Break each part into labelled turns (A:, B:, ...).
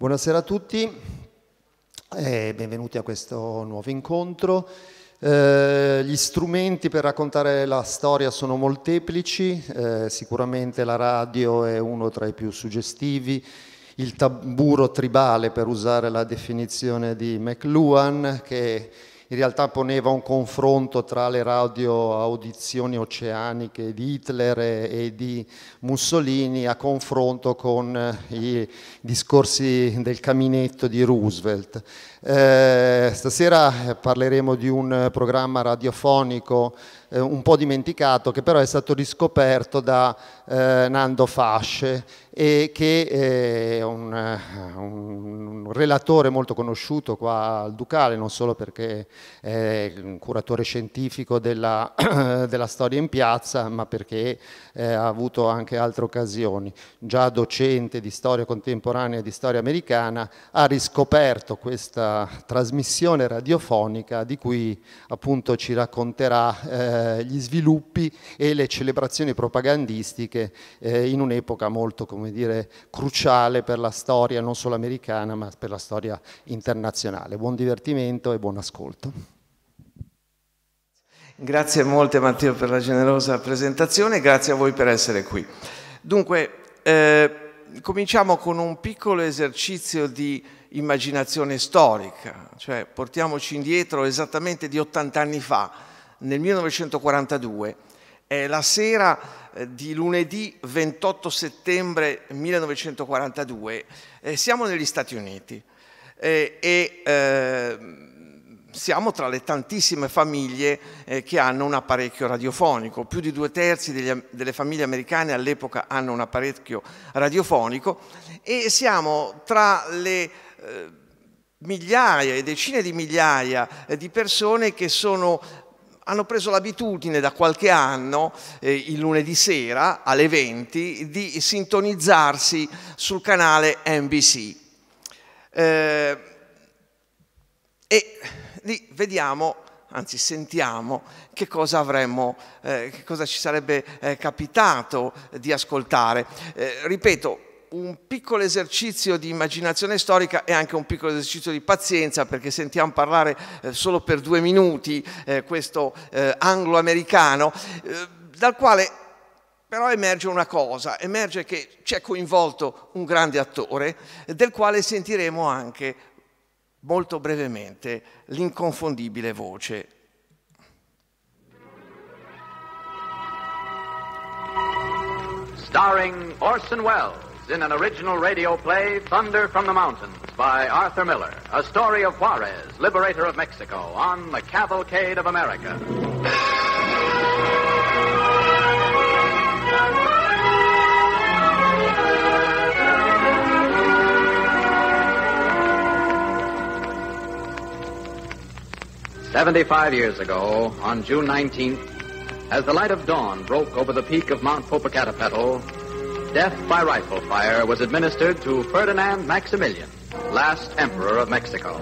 A: Buonasera a tutti e benvenuti a questo nuovo incontro. Eh, gli strumenti per raccontare la storia sono molteplici, eh, sicuramente la radio è uno tra i più suggestivi, il tamburo tribale per usare la definizione di McLuhan che in realtà poneva un confronto tra le radio audizioni oceaniche di Hitler e di Mussolini a confronto con eh, i discorsi del caminetto di Roosevelt. Eh, stasera eh, parleremo di un programma radiofonico eh, un po' dimenticato che però è stato riscoperto da eh, Nando Fasce e che è eh, un, un, relatore molto conosciuto qua al Ducale, non solo perché è un curatore scientifico della, della storia in piazza, ma perché ha avuto anche altre occasioni. Già docente di storia contemporanea e di storia americana, ha riscoperto questa trasmissione radiofonica di cui appunto ci racconterà eh, gli sviluppi e le celebrazioni propagandistiche eh, in un'epoca molto come dire, cruciale per la storia non solo americana ma per la storia internazionale. Buon divertimento e buon ascolto.
B: Grazie molte Matteo per la generosa presentazione
A: e grazie a voi per
B: essere qui. Dunque, eh, cominciamo con un piccolo esercizio di immaginazione storica, cioè portiamoci indietro esattamente di 80 anni fa, nel 1942, è la sera eh, di lunedì 28 settembre 1942, eh, siamo negli Stati Uniti eh, e eh, siamo tra le tantissime famiglie eh, che hanno un apparecchio radiofonico, più di due terzi degli, delle famiglie americane all'epoca hanno un apparecchio radiofonico e siamo tra le eh, migliaia e decine di migliaia eh, di persone che sono, hanno preso l'abitudine da qualche anno, eh, il lunedì sera alle 20, di sintonizzarsi sul canale NBC. Eh, e lì vediamo anzi sentiamo che cosa avremmo, eh, che cosa ci sarebbe eh, capitato di ascoltare. Eh, ripeto, un piccolo esercizio di immaginazione storica e anche un piccolo esercizio di pazienza perché sentiamo parlare eh, solo per due minuti eh, questo eh, anglo-americano, eh, dal quale però emerge una cosa, emerge che c'è coinvolto un grande attore eh, del quale sentiremo anche molto brevemente l'inconfondibile voce starring Orson Welles in an original radio play, Thunder from the Mountains, by Arthur Miller, a story of Juarez, liberator of Mexico, on the cavalcade of America.
A: Seventy-five years ago, on June 19th, as the light of dawn broke over the peak of Mount Popocatépetl, death by rifle fire was administered to Ferdinand Maximilian, last emperor of Mexico.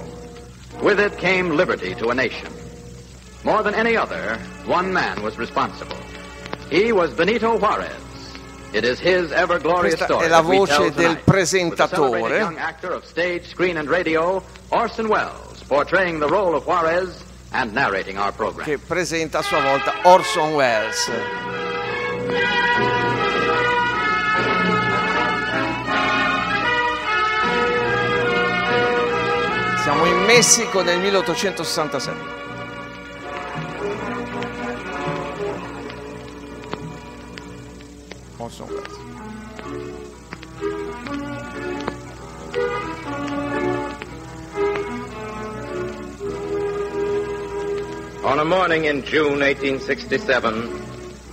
A: With it came liberty to a nation. More than any other, one man was responsible. He was Benito Juarez. It is his ever glorious Questa story. È la voce del tonight, presentatore. Young actor of stage, screen and radio, Orson Welles, portraying the role of Juarez and narrating
B: our program. Che presenta a sua volta Orson Welles. Siamo in Messico nel 1867.
A: On a morning in June 1867,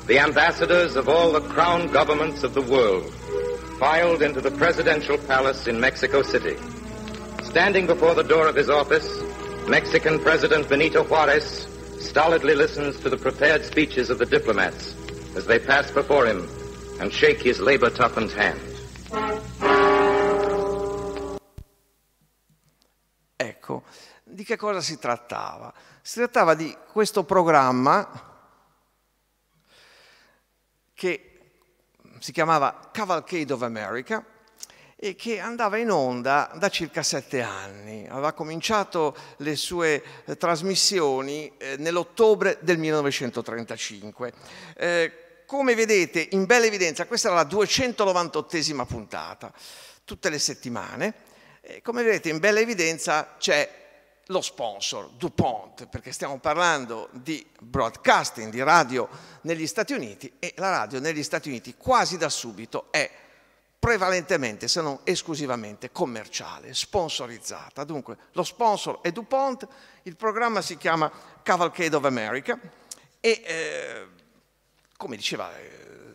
A: the ambassadors of all the crown governments of the world filed into the presidential palace in Mexico City. Standing before the door of his office, Mexican President Benito Juarez stolidly listens to the prepared speeches of the diplomats as they pass before him and shake his labor toughened hand.
B: Ecco, di che cosa si trattava? Si trattava di questo programma che si chiamava Cavalcade of America e che andava in onda da circa sette anni. Aveva cominciato le sue eh, trasmissioni eh, nell'ottobre del 1935. Eh, come vedete in bella evidenza, questa era la 298esima puntata, tutte le settimane. come vedete in bella evidenza c'è lo sponsor DuPont, perché stiamo parlando di broadcasting, di radio negli Stati Uniti e la radio negli Stati Uniti quasi da subito è prevalentemente, se non esclusivamente, commerciale, sponsorizzata. Dunque, lo sponsor è DuPont, il programma si chiama Cavalcade of America e, eh, come diceva eh,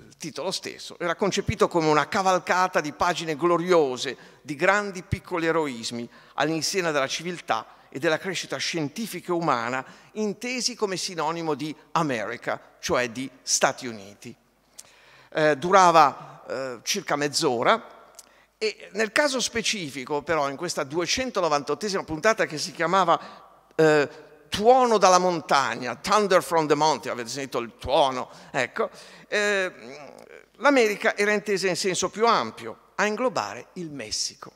B: il titolo stesso, era concepito come una cavalcata di pagine gloriose, di grandi piccoli eroismi all'insieme della civiltà e della crescita scientifica e umana, intesi come sinonimo di America, cioè di Stati Uniti. Eh, durava eh, circa mezz'ora. E nel caso specifico, però, in questa 298esima puntata che si chiamava eh, Tuono dalla montagna, Thunder from the Mountain, avete sentito il tuono, ecco, eh, l'America era intesa in senso più ampio, a inglobare il Messico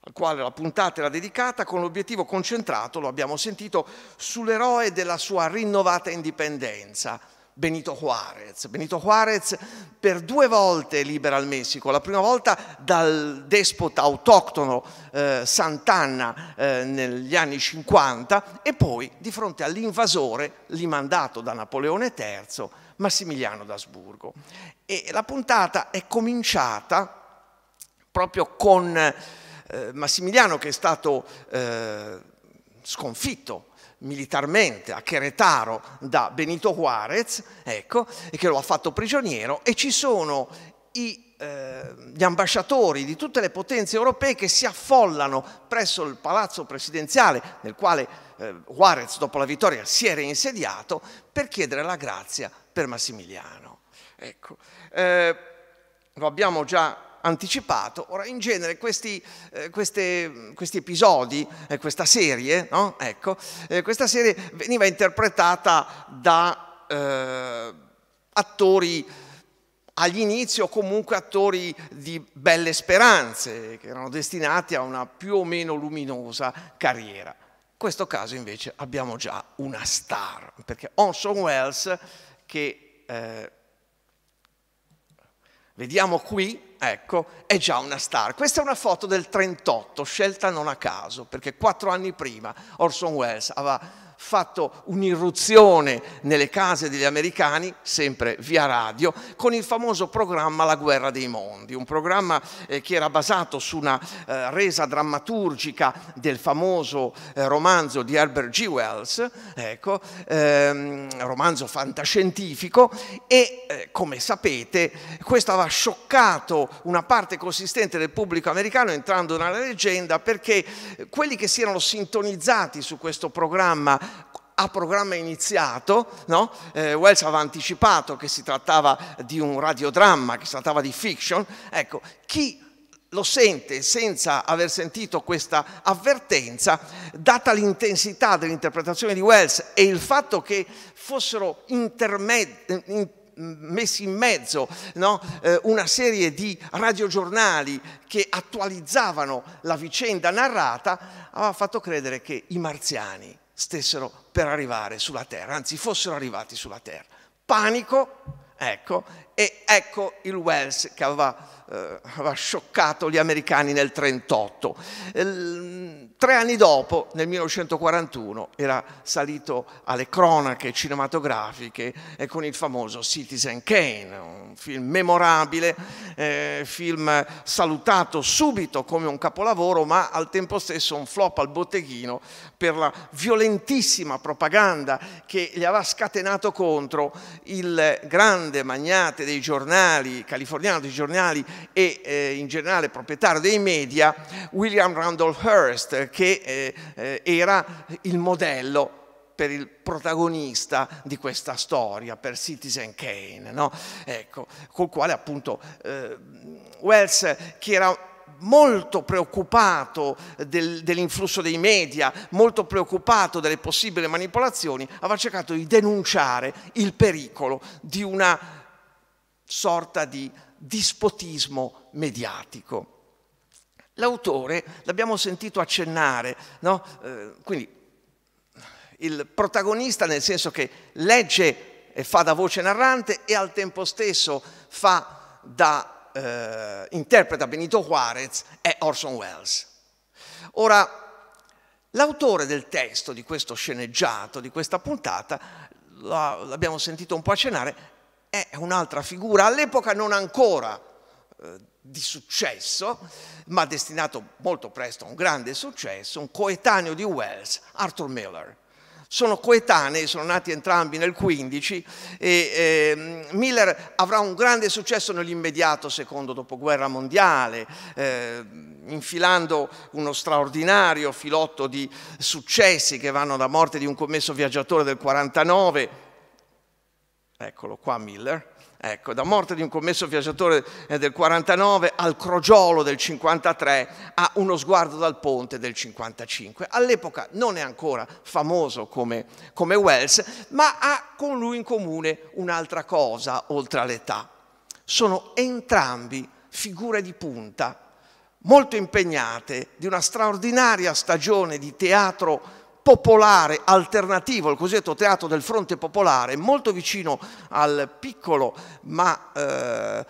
B: al quale la puntata era dedicata con l'obiettivo concentrato, lo abbiamo sentito, sull'eroe della sua rinnovata indipendenza, Benito Juarez. Benito Juarez per due volte libera il Messico, la prima volta dal despota autoctono eh, Sant'Anna eh, negli anni 50 e poi di fronte all'invasore, limandato da Napoleone III, Massimiliano d'Asburgo. E la puntata è cominciata proprio con eh, Massimiliano che è stato eh, sconfitto militarmente a Queretaro da Benito Juarez, ecco, e che lo ha fatto prigioniero, e ci sono i, eh, gli ambasciatori di tutte le potenze europee che si affollano presso il palazzo presidenziale nel quale eh, Juarez, dopo la vittoria, si era insediato per chiedere la grazia per Massimiliano. Ecco. Eh, lo abbiamo già anticipato. Ora, in genere questi, eh, queste, questi episodi, eh, questa serie, no? ecco, eh, questa serie veniva interpretata da eh, attori all'inizio o comunque attori di belle speranze, che erano destinati a una più o meno luminosa carriera. In questo caso invece abbiamo già una star, perché Orson Welles, che eh, vediamo qui, ecco, è già una star. Questa è una foto del 38, scelta non a caso, perché quattro anni prima Orson Welles aveva fatto un'irruzione nelle case degli americani, sempre via radio, con il famoso programma La guerra dei mondi, un programma eh, che era basato su una eh, resa drammaturgica del famoso eh, romanzo di Herbert G. Wells, ecco, ehm, romanzo fantascientifico, e eh, come sapete questo aveva scioccato una parte consistente del pubblico americano entrando nella leggenda perché eh, quelli che si erano sintonizzati su questo programma a programma iniziato, no? eh, Wells aveva anticipato che si trattava di un radiodramma, che si trattava di fiction, ecco, chi lo sente senza aver sentito questa avvertenza, data l'intensità dell'interpretazione di Wells e il fatto che fossero intermedi, messi in mezzo no? eh, una serie di radiogiornali che attualizzavano la vicenda narrata, aveva fatto credere che i marziani stessero per arrivare sulla terra, anzi fossero arrivati sulla terra. Panico, ecco, e ecco il Wells che aveva eh, aveva scioccato gli americani nel 1938. Ehm, tre anni dopo, nel 1941, era salito alle cronache cinematografiche eh, con il famoso Citizen Kane, un film memorabile, eh, film salutato subito come un capolavoro, ma al tempo stesso un flop al botteghino per la violentissima propaganda che gli aveva scatenato contro il grande magnate dei giornali, californiano dei giornali e eh, in generale proprietario dei media, William Randolph Hearst, che eh, eh, era il modello per il protagonista di questa storia, per Citizen Kane, no? ecco, col quale appunto eh, Wells, che era molto preoccupato del, dell'influsso dei media, molto preoccupato delle possibili manipolazioni, aveva cercato di denunciare il pericolo di una sorta di dispotismo mediatico. L'autore, l'abbiamo sentito accennare, no? eh, quindi il protagonista nel senso che legge e fa da voce narrante e al tempo stesso fa da eh, interpreta Benito Juarez è Orson Welles. Ora, l'autore del testo di questo sceneggiato, di questa puntata, l'abbiamo sentito un po' accennare, è un'altra figura, all'epoca non ancora eh, di successo, ma destinato molto presto a un grande successo, un coetaneo di Wells, Arthur Miller. Sono coetanei, sono nati entrambi nel 15 e eh, Miller avrà un grande successo nell'immediato secondo dopoguerra mondiale, eh, infilando uno straordinario filotto di successi che vanno da morte di un commesso viaggiatore del 49 Eccolo qua Miller. Ecco, da morte di un commesso viaggiatore eh, del 49 al crogiolo del 53 a uno sguardo dal ponte del 55. All'epoca non è ancora famoso come, come Wells, ma ha con lui in comune un'altra cosa, oltre all'età. Sono entrambi figure di punta, molto impegnate, di una straordinaria stagione di teatro popolare alternativo, il cosiddetto teatro del fronte popolare, molto vicino al piccolo ma eh,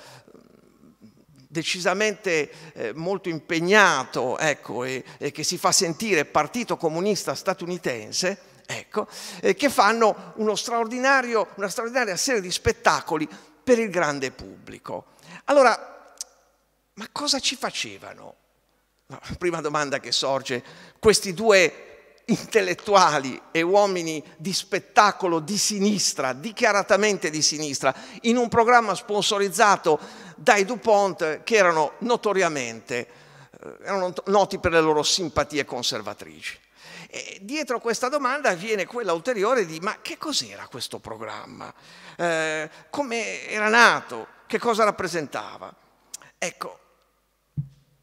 B: decisamente eh, molto impegnato ecco, e, e, che si fa sentire partito comunista statunitense, ecco, eh, che fanno uno straordinario, una straordinaria serie di spettacoli per il grande pubblico. Allora, ma cosa ci facevano? prima domanda che sorge, questi due intellettuali e uomini di spettacolo di sinistra, dichiaratamente di sinistra, in un programma sponsorizzato dai DuPont che erano notoriamente eh, erano noti per le loro simpatie conservatrici. E dietro questa domanda viene quella ulteriore di ma che cos'era questo programma? Eh, come era nato? Che cosa rappresentava? Ecco,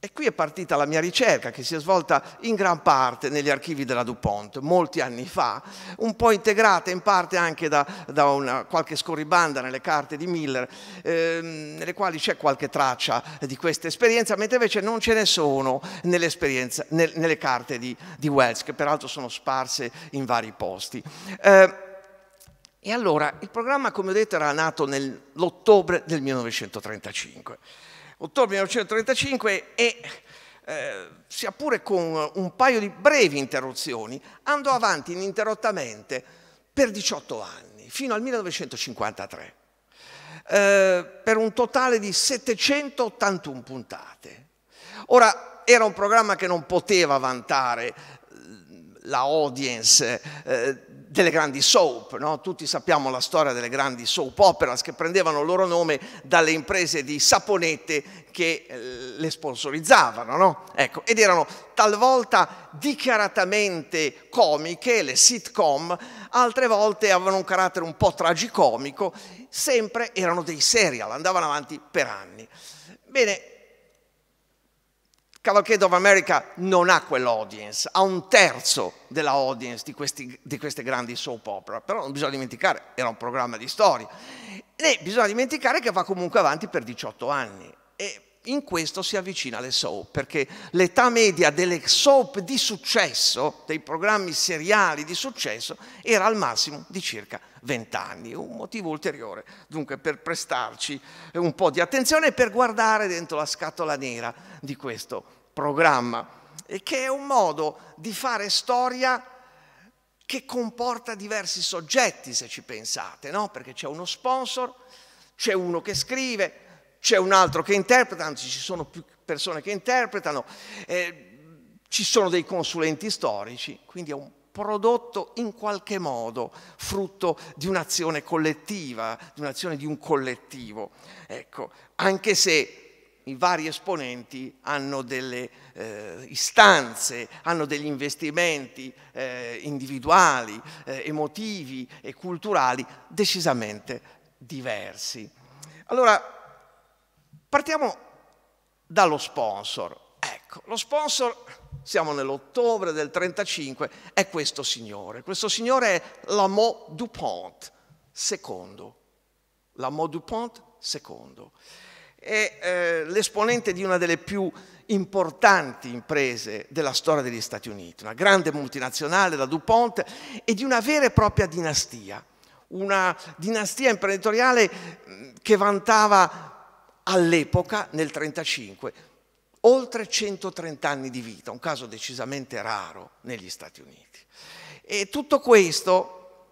B: e qui è partita la mia ricerca che si è svolta in gran parte negli archivi della DuPont, molti anni fa, un po' integrata in parte anche da, da una, qualche scorribanda nelle carte di Miller, ehm, nelle quali c'è qualche traccia di questa esperienza, mentre invece non ce ne sono nel, nelle carte di, di, Wells, che peraltro sono sparse in vari posti. Eh, e allora il programma, come ho detto, era nato nell'ottobre del 1935 ottobre 1935 e eh, sia pure con un paio di brevi interruzioni, andò avanti ininterrottamente per 18 anni, fino al 1953, eh, per un totale di 781 puntate. Ora, era un programma che non poteva vantare eh, la audience eh, delle grandi soap, no? tutti sappiamo la storia delle grandi soap operas che prendevano il loro nome dalle imprese di saponette che eh, le sponsorizzavano, no? ecco, ed erano talvolta dichiaratamente comiche, le sitcom, altre volte avevano un carattere un po' tragicomico, sempre erano dei serial, andavano avanti per anni. Bene, Cavalcade of America non ha quell'audience, ha un terzo della audience di, questi, di, queste grandi soap opera, però non bisogna dimenticare, era un programma di storia, e bisogna dimenticare che va comunque avanti per 18 anni. E in questo si avvicina alle soap, perché l'età media delle soap di successo, dei programmi seriali di successo, era al massimo di circa 20 anni, un motivo ulteriore dunque per prestarci un po' di attenzione e per guardare dentro la scatola nera di questo programma, che è un modo di fare storia che comporta diversi soggetti, se ci pensate, no? perché c'è uno sponsor, c'è uno che scrive, c'è un altro che interpreta, anzi ci sono più persone che interpretano, eh, ci sono dei consulenti storici, quindi è un prodotto in qualche modo frutto di un'azione collettiva, di un'azione di un collettivo. Ecco, anche se i vari esponenti hanno delle eh, istanze, hanno degli investimenti eh, individuali, eh, emotivi e culturali decisamente diversi. Allora, Partiamo dallo sponsor. Ecco, lo sponsor, siamo nell'ottobre del 35, è questo signore. Questo signore è Lamo Dupont II. Lamo Dupont II. È eh, l'esponente di una delle più importanti imprese della storia degli Stati Uniti, una grande multinazionale, la DuPont, e di una vera e propria dinastia, una dinastia imprenditoriale che vantava all'epoca, nel 1935, oltre 130 anni di vita, un caso decisamente raro negli Stati Uniti. E tutto questo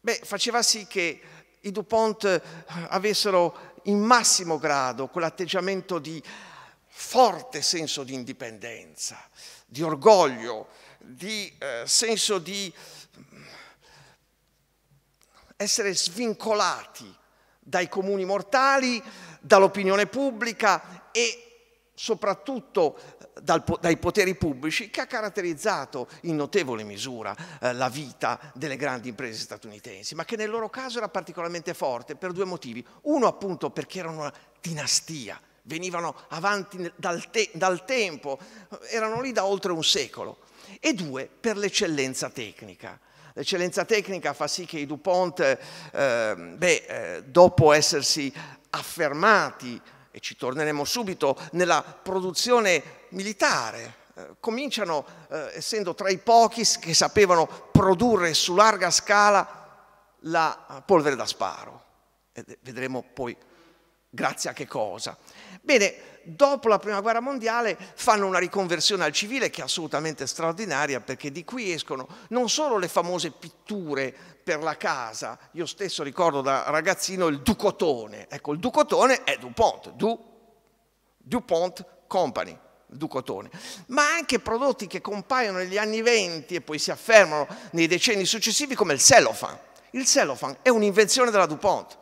B: beh, faceva sì che i DuPont eh, avessero in massimo grado quell'atteggiamento di forte senso di indipendenza, di orgoglio, di eh, senso di essere svincolati dai comuni mortali, dall'opinione pubblica e soprattutto eh, dal, dai poteri pubblici che ha caratterizzato in notevole misura eh, la vita delle grandi imprese statunitensi, ma che nel loro caso era particolarmente forte per due motivi. Uno appunto perché erano una dinastia, venivano avanti dal, te, dal tempo, eh, erano lì da oltre un secolo, e due per l'eccellenza tecnica. L'eccellenza tecnica fa sì che i DuPont, eh, ehm, beh, eh, dopo essersi affermati, e ci torneremo subito, nella produzione militare. Eh, cominciano, eh, essendo tra i pochi che sapevano produrre su larga scala la eh, polvere da sparo. E eh, vedremo poi grazie a che cosa. Bene, dopo la Prima Guerra Mondiale fanno una riconversione al civile che è assolutamente straordinaria perché di qui escono non solo le famose pitture per la casa, io stesso ricordo da ragazzino il Ducotone, ecco il Ducotone è DuPont, du, DuPont Company, Ducotone, ma anche prodotti che compaiono negli anni 20 e poi si affermano nei decenni successivi come il Cellophane. Il Cellophane è un'invenzione della DuPont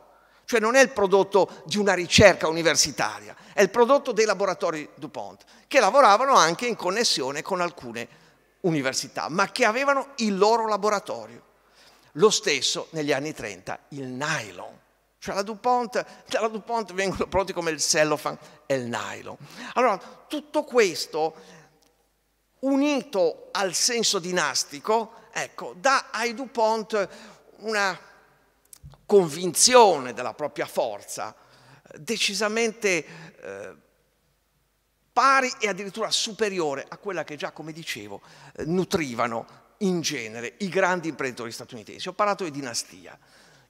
B: cioè non è il prodotto di una ricerca universitaria, è il prodotto dei laboratori DuPont, che lavoravano anche in connessione con alcune università, ma che avevano il loro laboratorio. Lo stesso negli anni 30, il nylon. Cioè la DuPont, dalla DuPont vengono prodotti come il cellophane e il nylon. Allora, tutto questo unito al senso dinastico, ecco, dà ai DuPont una convinzione della propria forza decisamente eh, pari e addirittura superiore a quella che già, come dicevo, eh, nutrivano in genere i grandi imprenditori statunitensi. Ho parlato di dinastia.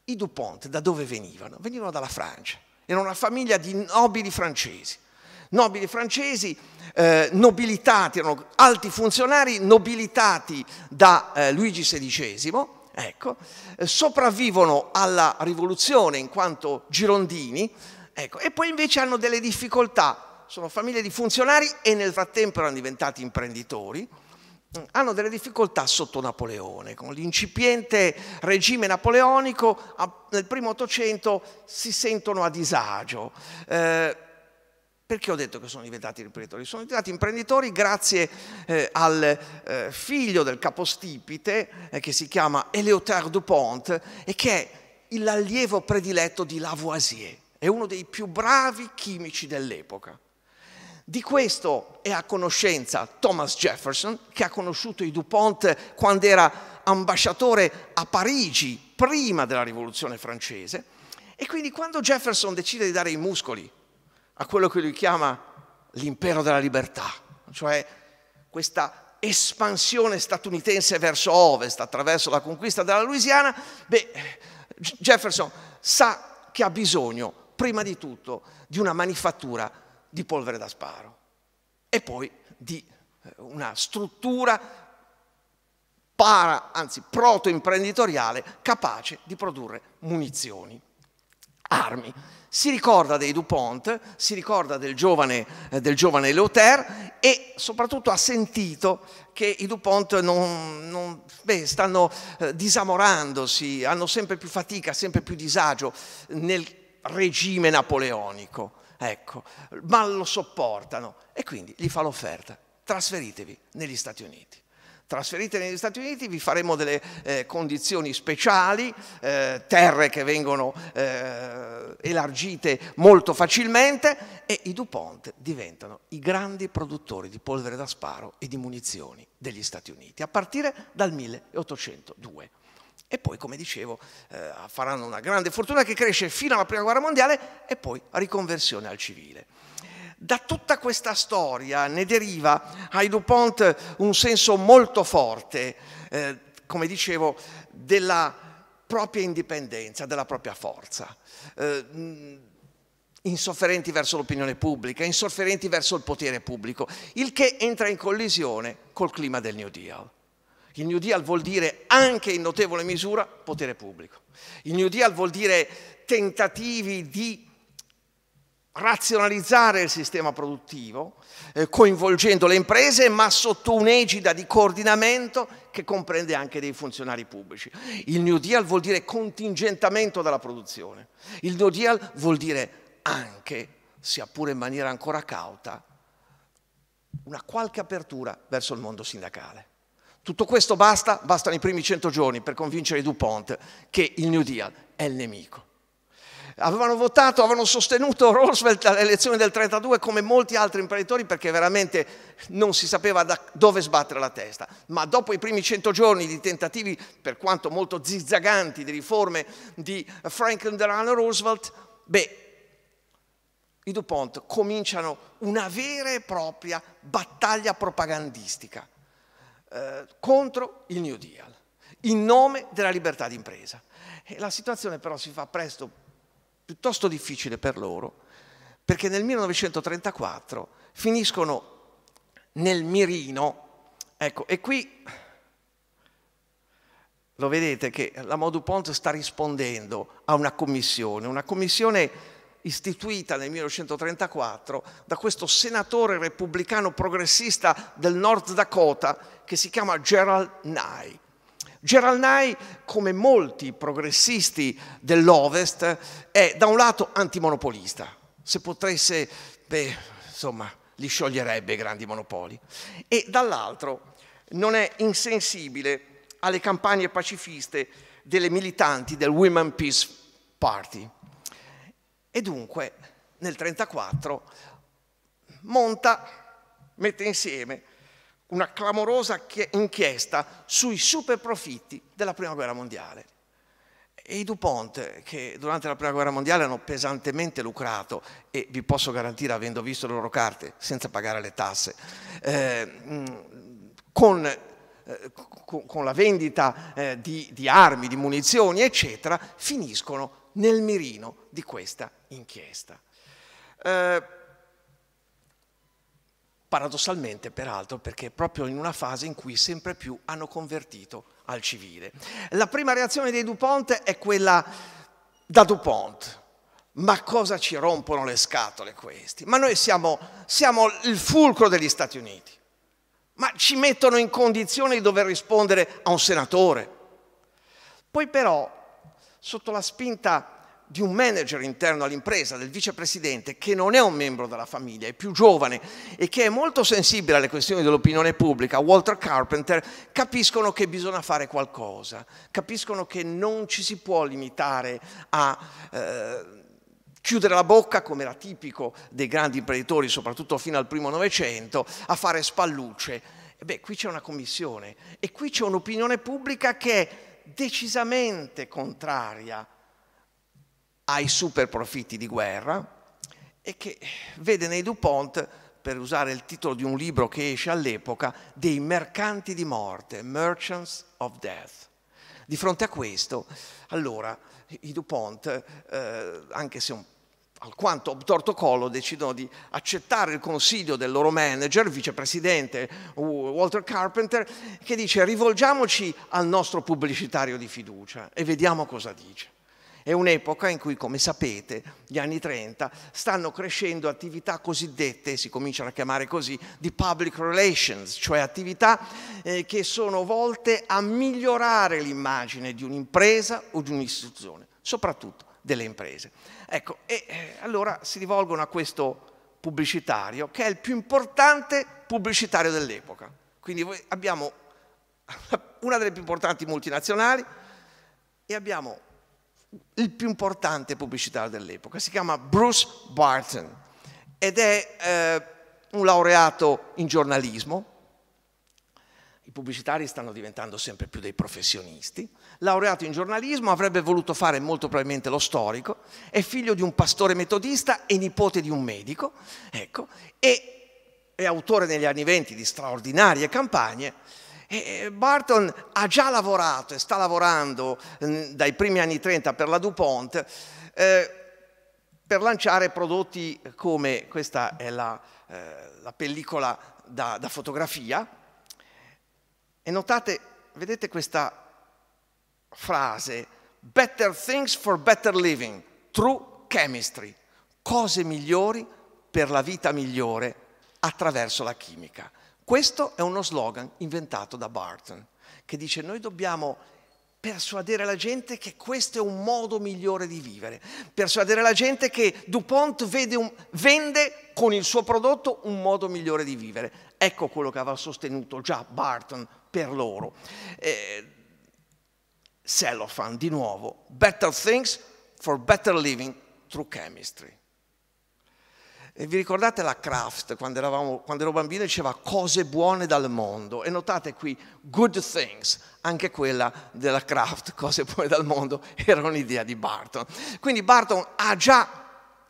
B: I DuPont da dove venivano? Venivano dalla Francia. Era una famiglia di nobili francesi. Nobili francesi eh, nobilitati, erano alti funzionari nobilitati da eh, Luigi XVI ecco, sopravvivono alla rivoluzione in quanto girondini, ecco, e poi invece hanno delle difficoltà, sono famiglie di funzionari e nel frattempo erano diventati imprenditori, hanno delle difficoltà sotto Napoleone, con l'incipiente regime napoleonico nel primo Ottocento si sentono a disagio. Eh, perché ho detto che sono diventati imprenditori? Sono diventati imprenditori grazie eh, al eh, figlio del capostipite eh, che si chiama Eleutard Dupont e che è l'allievo prediletto di Lavoisier, è uno dei più bravi chimici dell'epoca. Di questo è a conoscenza Thomas Jefferson, che ha conosciuto i Dupont quando era ambasciatore a Parigi, prima della rivoluzione francese, e quindi quando Jefferson decide di dare i muscoli a quello che lui chiama l'impero della libertà, cioè questa espansione statunitense verso ovest attraverso la conquista della Louisiana, beh, Jefferson sa che ha bisogno, prima di tutto, di una manifattura di polvere da sparo e poi di eh, una struttura para, anzi proto-imprenditoriale capace di produrre munizioni, armi. Si ricorda dei Dupont, si ricorda del giovane, eh, del giovane Lothair e soprattutto ha sentito che i Dupont non, non, beh, stanno eh, disamorandosi, hanno sempre più fatica, sempre più disagio nel regime napoleonico, ecco, ma lo sopportano e quindi gli fa l'offerta, trasferitevi negli Stati Uniti. Trasferite negli Stati Uniti vi faremo delle eh, condizioni speciali, eh, terre che vengono eh, elargite molto facilmente e i DuPont diventano i grandi produttori di polvere da sparo e di munizioni degli Stati Uniti, a partire dal 1802. E poi, come dicevo, eh, faranno una grande fortuna che cresce fino alla Prima Guerra Mondiale e poi riconversione al civile. Da tutta questa storia ne deriva a Dupont un senso molto forte, eh, come dicevo, della propria indipendenza, della propria forza. Eh, insofferenti verso l'opinione pubblica, insofferenti verso il potere pubblico, il che entra in collisione col clima del New Deal. Il New Deal vuol dire anche in notevole misura potere pubblico. Il New Deal vuol dire tentativi di razionalizzare il sistema produttivo, eh, coinvolgendo le imprese, ma sotto un'egida di coordinamento che comprende anche dei funzionari pubblici. Il New Deal vuol dire contingentamento della produzione, il New Deal vuol dire anche, sia pure in maniera ancora cauta, una qualche apertura verso il mondo sindacale. Tutto questo basta, bastano i primi 100 giorni per convincere Dupont che il New Deal è il nemico avevano votato, avevano sostenuto Roosevelt alle elezioni del 1932 come molti altri imprenditori perché veramente non si sapeva da dove sbattere la testa. Ma dopo i primi 100 giorni di tentativi, per quanto molto zizzaganti, di riforme di Franklin Delano Roosevelt, beh, i DuPont cominciano una vera e propria battaglia propagandistica eh, contro il New Deal, in nome della libertà d'impresa. E la situazione però si fa presto piuttosto difficile per loro, perché nel 1934 finiscono nel mirino. Ecco, e qui lo vedete che la Modupont sta rispondendo a una commissione, una commissione istituita nel 1934 da questo senatore repubblicano progressista del North Dakota che si chiama Gerald Nye. Gerald Nye, come molti progressisti dell'Ovest, è da un lato antimonopolista. Se potesse, beh, insomma, li scioglierebbe i grandi monopoli. E dall'altro non è insensibile alle campagne pacifiste delle militanti del Women Peace Party. E dunque nel 1934 monta, mette insieme una clamorosa inchiesta sui superprofitti della Prima Guerra Mondiale. E i DuPont, che durante la Prima Guerra Mondiale hanno pesantemente lucrato, e vi posso garantire, avendo visto le loro carte, senza pagare le tasse, eh, mm, con, eh, con, con, la vendita eh, di, di armi, di munizioni, eccetera, finiscono nel mirino di questa inchiesta. Eh, paradossalmente peraltro perché proprio in una fase in cui sempre più hanno convertito al civile. La prima reazione dei DuPont è quella da DuPont. Ma cosa ci rompono le scatole questi? Ma noi siamo, siamo il fulcro degli Stati Uniti. Ma ci mettono in condizione di dover rispondere a un senatore. Poi però, sotto la spinta di un manager interno all'impresa, del vicepresidente, che non è un membro della famiglia, è più giovane e che è molto sensibile alle questioni dell'opinione pubblica, Walter Carpenter, capiscono che bisogna fare qualcosa, capiscono che non ci si può limitare a... Eh, chiudere la bocca, come era tipico dei grandi imprenditori, soprattutto fino al primo Novecento, a fare spallucce. E beh, qui c'è una commissione e qui c'è un'opinione pubblica che è decisamente contraria ai super profitti di guerra e che vede nei DuPont, per usare il titolo di un libro che esce all'epoca, dei mercanti di morte, Merchants of Death. Di fronte a questo, allora, i DuPont, eh, anche se un alquanto obtorto collo, decidono di accettare il consiglio del loro manager, vicepresidente Walter Carpenter, che dice rivolgiamoci al nostro pubblicitario di fiducia e vediamo cosa dice. È un'epoca in cui, come sapete, gli anni 30 stanno crescendo attività cosiddette, si cominciano a chiamare così, di public relations, cioè attività eh, che sono volte a migliorare l'immagine di un'impresa o di un'istituzione, soprattutto delle imprese. Ecco, e eh, allora si rivolgono a questo pubblicitario che è il più importante pubblicitario dell'epoca. Quindi abbiamo una delle più importanti multinazionali e abbiamo il più importante pubblicitario dell'epoca, si chiama Bruce Barton ed è eh, un laureato in giornalismo, i pubblicitari stanno diventando sempre più dei professionisti, laureato in giornalismo, avrebbe voluto fare molto probabilmente lo storico, è figlio di un pastore metodista e nipote di un medico, ecco, e è autore negli anni venti di straordinarie campagne, e Barton ha già lavorato e sta lavorando mm, dai primi anni 30 per la DuPont eh, per lanciare prodotti come questa è la, eh, la pellicola da, da fotografia. E notate, vedete questa frase, Better Things for Better Living, True Chemistry, cose migliori per la vita migliore attraverso la chimica. Questo è uno slogan inventato da Barton, che dice noi dobbiamo persuadere la gente che questo è un modo migliore di vivere, persuadere la gente che DuPont un, vende con il suo prodotto un modo migliore di vivere. Ecco quello che aveva sostenuto già Barton per loro. Eh, Cellophane, di nuovo, Better Things for Better Living Through Chemistry. E vi ricordate la Kraft quando, eravamo, quando ero bambino diceva cose buone dal mondo e notate qui good things, anche quella della Kraft, cose buone dal mondo, era un'idea di Barton. Quindi Barton ha già,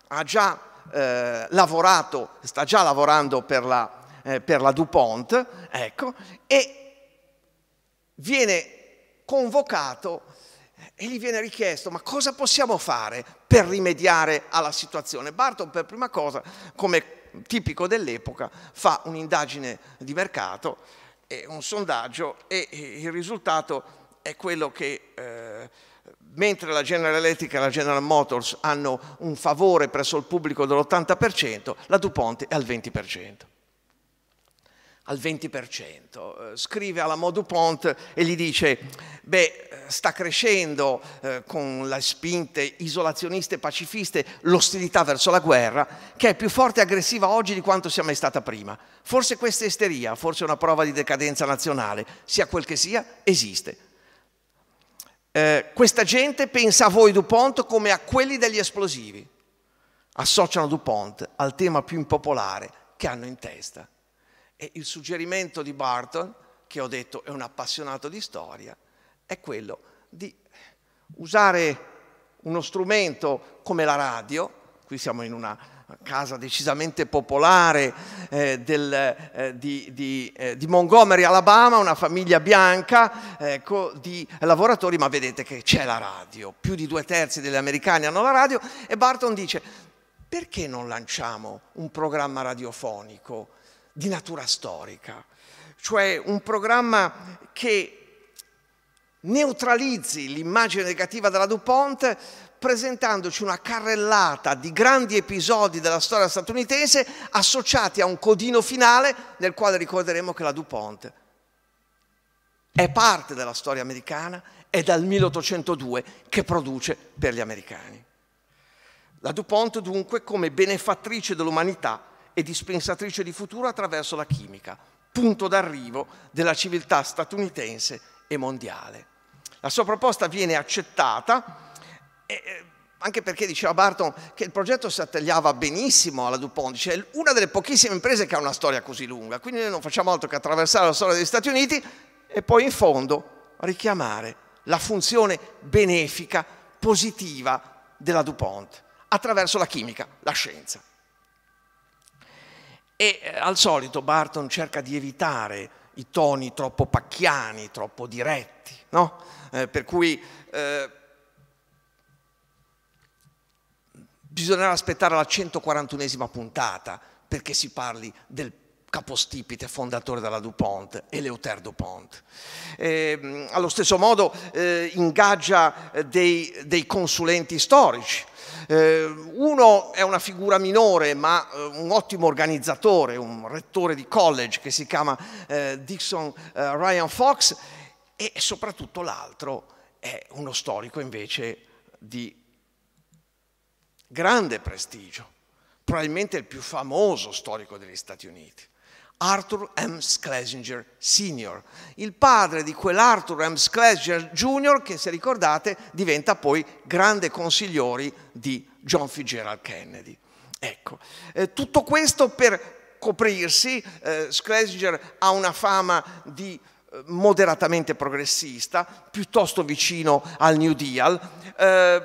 B: ha già eh, lavorato, sta già lavorando per la, eh, per la DuPont, ecco, e viene convocato e gli viene richiesto ma cosa possiamo fare per rimediare alla situazione. Barton per prima cosa, come tipico dell'epoca, fa un'indagine di mercato, un sondaggio e il risultato è quello che eh, mentre la General Electric e la General Motors hanno un favore presso il pubblico dell'80%, la DuPont è al 20% al 20%. Eh, scrive alla Modupont e gli dice, beh, sta crescendo eh, con le spinte isolazioniste e pacifiste l'ostilità verso la guerra, che è più forte e aggressiva oggi di quanto sia mai stata prima. Forse questa isteria, forse una prova di decadenza nazionale, sia quel che sia, esiste. Eh, questa gente pensa a voi Dupont come a quelli degli esplosivi. Associano Dupont al tema più impopolare che hanno in testa. E il suggerimento di Barton, che ho detto è un appassionato di storia, è quello di usare uno strumento come la radio, qui siamo in una casa decisamente popolare eh, del, eh, di, di, eh, di, Montgomery, Alabama, una famiglia bianca eh, di lavoratori, ma vedete che c'è la radio, più di due terzi degli americani hanno la radio e Barton dice perché non lanciamo un programma radiofonico di natura storica, cioè un programma che neutralizzi l'immagine negativa della DuPont presentandoci una carrellata di grandi episodi della storia statunitense associati a un codino finale nel quale ricorderemo che la DuPont è parte della storia americana, è dal 1802 che produce per gli americani. La DuPont dunque come benefattrice dell'umanità e dispensatrice di futuro attraverso la chimica, punto d'arrivo della civiltà statunitense e mondiale. La sua proposta viene accettata, anche perché diceva Barton che il progetto si attagliava benissimo alla DuPont, cioè una delle pochissime imprese che ha una storia così lunga, quindi noi non facciamo altro che attraversare la storia degli Stati Uniti e poi in fondo richiamare la funzione benefica, positiva della DuPont attraverso la chimica, la scienza. E eh, al solito Barton cerca di evitare i toni troppo pacchiani, troppo diretti, no? eh, per cui eh, bisognerà aspettare la 141esima puntata perché si parli del capostipite fondatore della DuPont, Eleuter DuPont. E, ehm, allo stesso modo eh, ingaggia eh, dei, dei, consulenti storici. Eh, uno è una figura minore ma eh, un ottimo organizzatore, un rettore di college che si chiama eh, Dixon eh, Ryan Fox e soprattutto l'altro è uno storico invece di grande prestigio, probabilmente il più famoso storico degli Stati Uniti Arthur M. Schlesinger Sr., il padre di quell'Arthur M. Schlesinger Jr. che, se ricordate, diventa poi grande consigliore di John Fitzgerald Kennedy. Ecco, eh, tutto questo per coprirsi, eh, Schlesinger ha una fama di eh, moderatamente progressista, piuttosto vicino al New Deal, eh,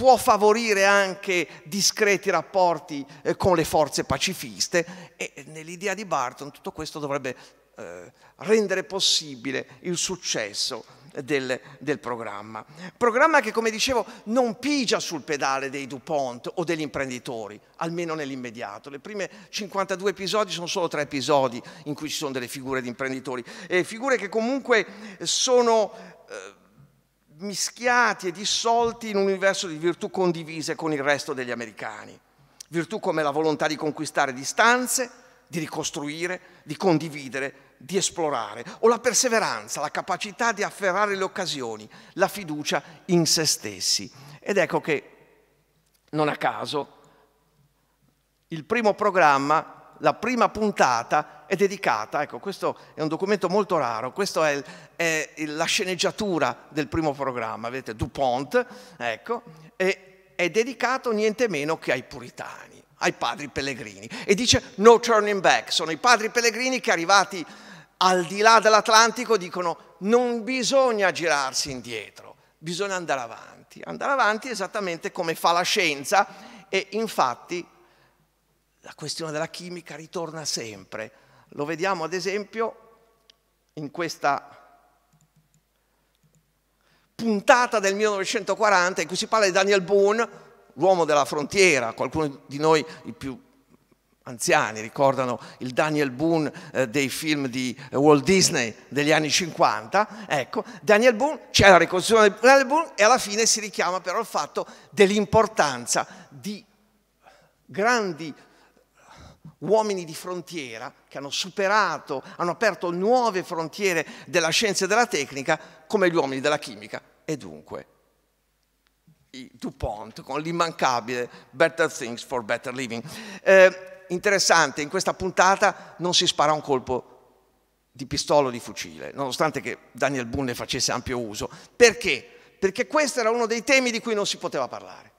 B: può favorire anche discreti rapporti eh, con le forze pacifiste e nell'idea di Barton tutto questo dovrebbe eh, rendere possibile il successo del, del, programma. Programma che, come dicevo, non pigia sul pedale dei DuPont o degli imprenditori, almeno nell'immediato. Le prime 52 episodi sono solo tre episodi in cui ci sono delle figure di imprenditori, eh, figure che comunque sono eh, mischiati e dissolti in un universo di virtù condivise con il resto degli americani. Virtù come la volontà di conquistare distanze, di ricostruire, di condividere, di esplorare, o la perseveranza, la capacità di afferrare le occasioni, la fiducia in se stessi. Ed ecco che, non a caso, il primo programma la prima puntata è dedicata, ecco questo è un documento molto raro, questa è, è, la sceneggiatura del primo programma, vedete Dupont, ecco, e, è dedicato niente meno che ai puritani, ai padri pellegrini. E dice no turning back, sono i padri pellegrini che arrivati al di là dell'Atlantico dicono non bisogna girarsi indietro, bisogna andare avanti, andare avanti esattamente come fa la scienza e infatti la questione della chimica ritorna sempre. Lo vediamo ad esempio in questa puntata del 1940 in cui si parla di Daniel Boone, l'uomo della frontiera, qualcuno di noi i più anziani ricordano il Daniel Boone eh, dei film di eh, Walt Disney degli anni 50, ecco, Daniel Boone, c'è la ricostruzione di Daniel Boone e alla fine si richiama però al fatto dell'importanza di grandi uomini di frontiera che hanno superato, hanno aperto nuove frontiere della scienza e della tecnica come gli uomini della chimica. E dunque, DuPont con l'immancabile Better Things for Better Living. Eh, interessante, in questa puntata non si spara un colpo di pistola o di fucile, nonostante che Daniel Boone ne facesse ampio uso. Perché? Perché questo era uno dei temi di cui non si poteva parlare.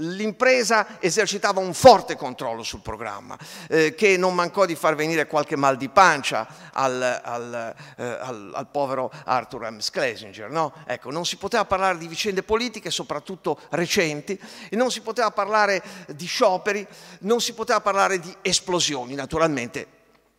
B: L'impresa esercitava un forte controllo sul programma, eh, che non mancò di far venire qualche mal di pancia al, al, eh, al, al povero Arthur M. Schlesinger. No? Ecco, non si poteva parlare di vicende politiche, soprattutto recenti, non si poteva parlare di scioperi, non si poteva parlare di esplosioni, naturalmente.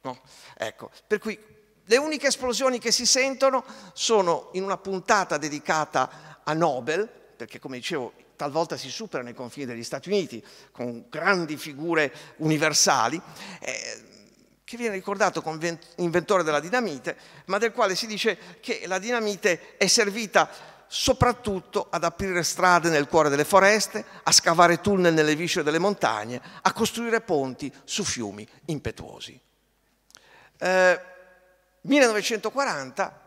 B: No? Ecco, per cui le uniche esplosioni che si sentono sono in una puntata dedicata a Nobel, perché come dicevo talvolta si superano i confini degli Stati Uniti con grandi figure universali, eh, che viene ricordato come inventore della dinamite, ma del quale si dice che la dinamite è servita soprattutto ad aprire strade nel cuore delle foreste, a scavare tunnel nelle viscere delle montagne, a costruire ponti su fiumi impetuosi. Eh, 1940,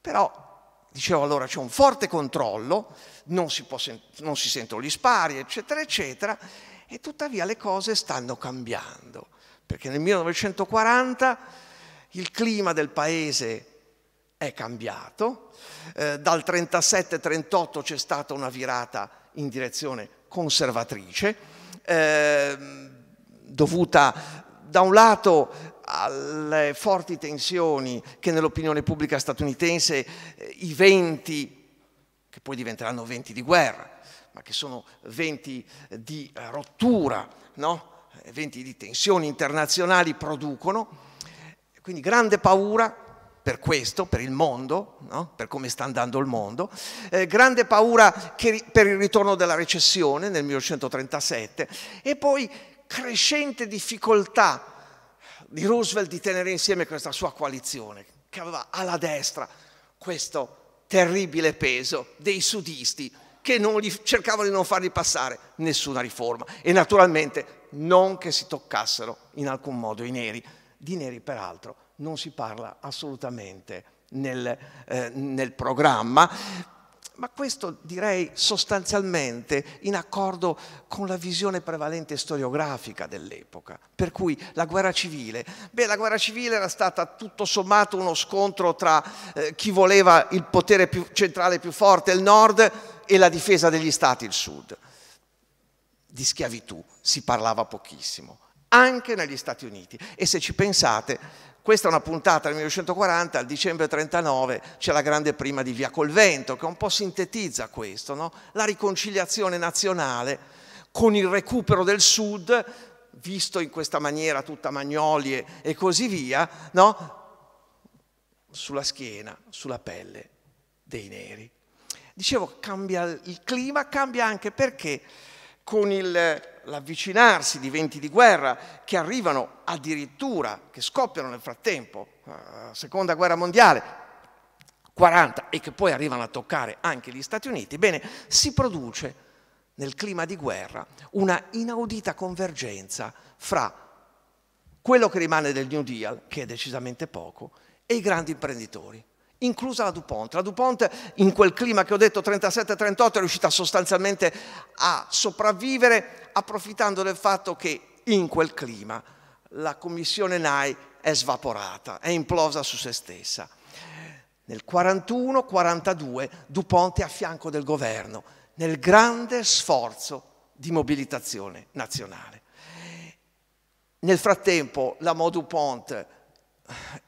B: però, dicevo allora, c'è un forte controllo non si, può, non si sentono gli spari, eccetera, eccetera, e tuttavia le cose stanno cambiando, perché nel 1940 il clima del paese è cambiato, eh, dal 37-38 c'è stata una virata in direzione conservatrice, eh, dovuta da un lato alle forti tensioni che nell'opinione pubblica statunitense eh, i venti poi diventeranno venti di guerra, ma che sono venti eh, di eh, rottura, no? Eh, venti di tensioni internazionali producono. Quindi grande paura per questo, per il mondo, no? per come sta andando il mondo, eh, grande paura che, per il ritorno della recessione nel 1937 e poi crescente difficoltà di Roosevelt di tenere insieme questa sua coalizione che aveva alla destra questo terribile peso dei sudisti che li, cercavano di non fargli passare nessuna riforma e naturalmente non che si toccassero in alcun modo i neri. Di neri peraltro non si parla assolutamente nel, eh, nel programma ma questo direi sostanzialmente in accordo con la visione prevalente storiografica dell'epoca, per cui la guerra civile, beh la guerra civile era stata tutto sommato uno scontro tra eh, chi voleva il potere più centrale più forte, il nord, e la difesa degli stati, il sud. Di schiavitù si parlava pochissimo, anche negli Stati Uniti. E se ci pensate, questa è una puntata del 1940, al dicembre 39 c'è la grande prima di Via Colvento, che un po' sintetizza questo, no? la riconciliazione nazionale con il recupero del Sud, visto in questa maniera tutta magnolie e così via, no? sulla schiena, sulla pelle dei neri. Dicevo, cambia il clima, cambia anche perché con il l'avvicinarsi di venti di guerra che arrivano addirittura, che scoppiano nel frattempo, eh, seconda guerra mondiale, 40 e che poi arrivano a toccare anche gli Stati Uniti, bene, si produce nel clima di guerra una inaudita convergenza fra quello che rimane del New Deal, che è decisamente poco, e i grandi imprenditori inclusa la DuPont. La DuPont in quel clima che ho detto 37-38 è riuscita sostanzialmente a sopravvivere approfittando del fatto che in quel clima la commissione NAI è svaporata, è implosa su se stessa. Nel 41-42 DuPont è a fianco del governo nel grande sforzo di mobilitazione nazionale. Nel frattempo la Modupont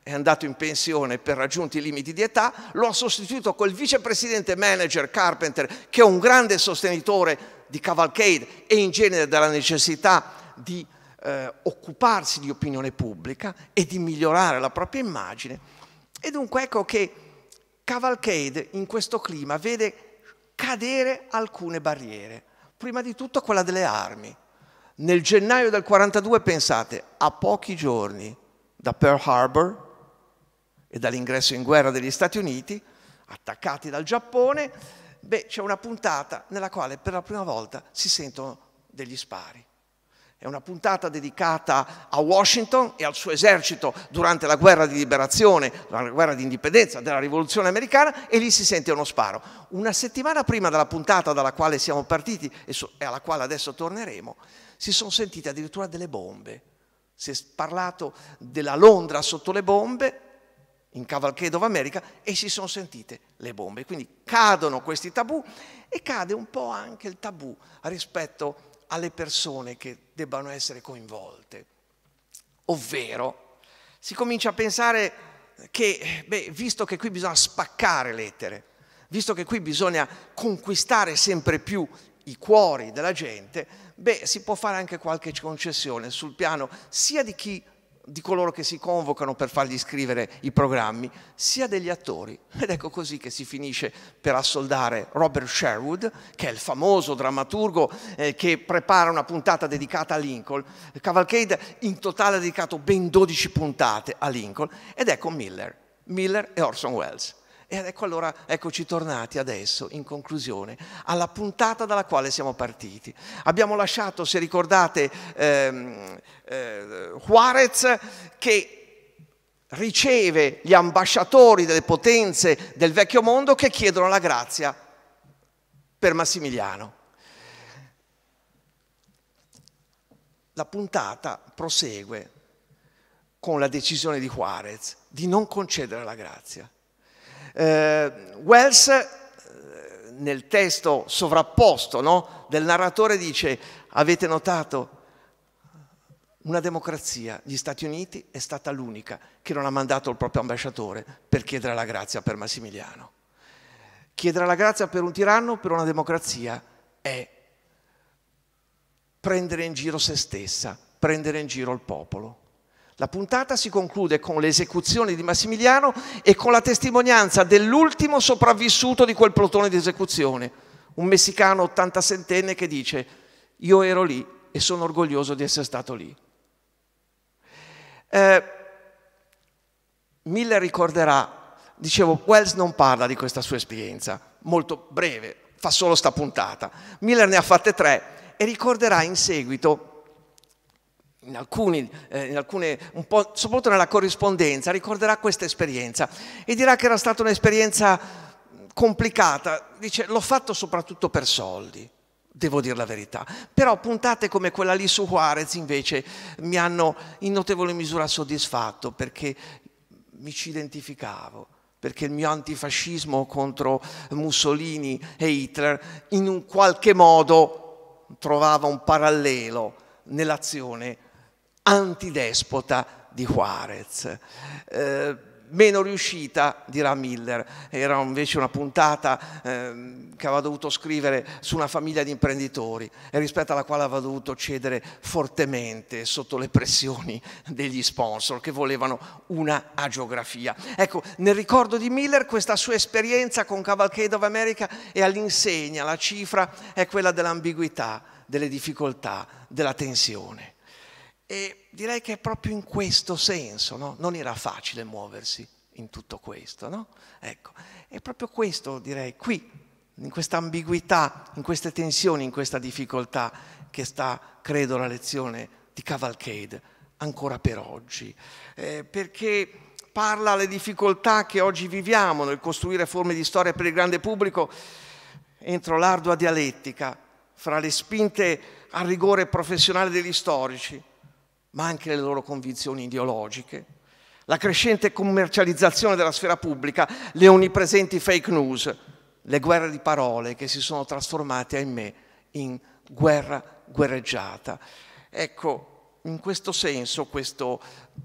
B: è andato in pensione per raggiunti i limiti di età, lo ha sostituito col vicepresidente manager Carpenter, che è un grande sostenitore di Cavalcade e in genere della necessità di eh, occuparsi di opinione pubblica e di migliorare la propria immagine. E dunque ecco che Cavalcade in questo clima vede cadere alcune barriere, prima di tutto quella delle armi. Nel gennaio del 42, pensate, a pochi giorni da Pearl Harbor e dall'ingresso in guerra degli Stati Uniti, attaccati dal Giappone, beh, c'è una puntata nella quale per la prima volta si sentono degli spari. È una puntata dedicata a Washington e al suo esercito durante la guerra di liberazione, la guerra di indipendenza della rivoluzione americana e lì si sente uno sparo. Una settimana prima della puntata dalla quale siamo partiti e alla quale adesso torneremo, si sono sentite addirittura delle bombe si è parlato della Londra sotto le bombe, in Cavalcade of America, e si sono sentite le bombe. Quindi cadono questi tabù e cade un po' anche il tabù rispetto alle persone che debbano essere coinvolte. Ovvero, si comincia a pensare che, beh, visto che qui bisogna spaccare lettere, visto che qui bisogna conquistare sempre più i cuori della gente, beh, si può fare anche qualche concessione sul piano sia di chi di coloro che si convocano per fargli scrivere i programmi, sia degli attori. Ed ecco così che si finisce per assoldare Robert Sherwood, che è il famoso drammaturgo eh, che prepara una puntata dedicata a Lincoln. Cavalcade in totale ha dedicato ben 12 puntate a Lincoln, ed ecco Miller, Miller e Orson Welles. E ecco allora, eccoci tornati adesso, in conclusione, alla puntata dalla quale siamo partiti. Abbiamo lasciato, se ricordate, ehm, eh, Juarez che riceve gli ambasciatori delle potenze del vecchio mondo che chiedono la grazia per Massimiliano. La puntata prosegue con la decisione di Juarez di non concedere la grazia eh, Wells eh, nel testo sovrapposto no, del narratore dice avete notato una democrazia, gli Stati Uniti è stata l'unica che non ha mandato il proprio ambasciatore per chiedere la grazia per Massimiliano. Chiedere la grazia per un tiranno, per una democrazia, è prendere in giro se stessa, prendere in giro il popolo. La puntata si conclude con le esecuzioni di Massimiliano e con la testimonianza dell'ultimo sopravvissuto di quel plotone di esecuzione, un messicano 87enne che dice io ero lì e sono orgoglioso di essere stato lì. Eh, Miller ricorderà, dicevo, Wells non parla di questa sua esperienza, molto breve, fa solo sta puntata. Miller ne ha fatte tre e ricorderà in seguito in alcuni, eh, in alcune, soprattutto nella corrispondenza, ricorderà questa esperienza e dirà che era stata un'esperienza complicata. Dice, l'ho fatto soprattutto per soldi, devo dire la verità. Però puntate come quella lì su Juarez invece mi hanno in notevole misura soddisfatto perché mi ci identificavo perché il mio antifascismo contro Mussolini e Hitler in un qualche modo trovava un parallelo nell'azione antidespota di Juarez. Eh, meno riuscita, dirà Miller, era invece una puntata eh, che aveva dovuto scrivere su una famiglia di imprenditori e rispetto alla quale aveva dovuto cedere fortemente sotto le pressioni degli sponsor che volevano una agiografia. Ecco, nel ricordo di Miller questa sua esperienza con Cavalcade of America è all'insegna, la cifra è quella dell'ambiguità, delle difficoltà, della tensione. E direi che è proprio in questo senso, no? non era facile muoversi in tutto questo, no? Ecco, è proprio questo direi qui, in questa ambiguità, in queste tensioni, in questa difficoltà che sta, credo, la lezione di Cavalcade ancora per oggi, eh, perché parla alle difficoltà che oggi viviamo nel costruire forme di storia per il grande pubblico entro l'ardua dialettica fra le spinte al rigore professionale degli storici ma anche le loro convinzioni ideologiche, la crescente commercializzazione della sfera pubblica, le onnipresenti fake news, le guerre di parole che si sono trasformate, ahimè, in guerra guerreggiata. Ecco, in questo senso questo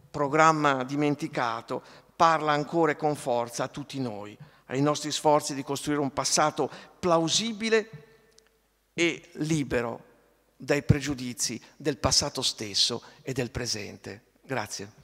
B: programma dimenticato parla ancora e con forza a tutti noi, ai nostri sforzi di costruire un passato plausibile e libero dai pregiudizi del passato stesso e del presente. Grazie.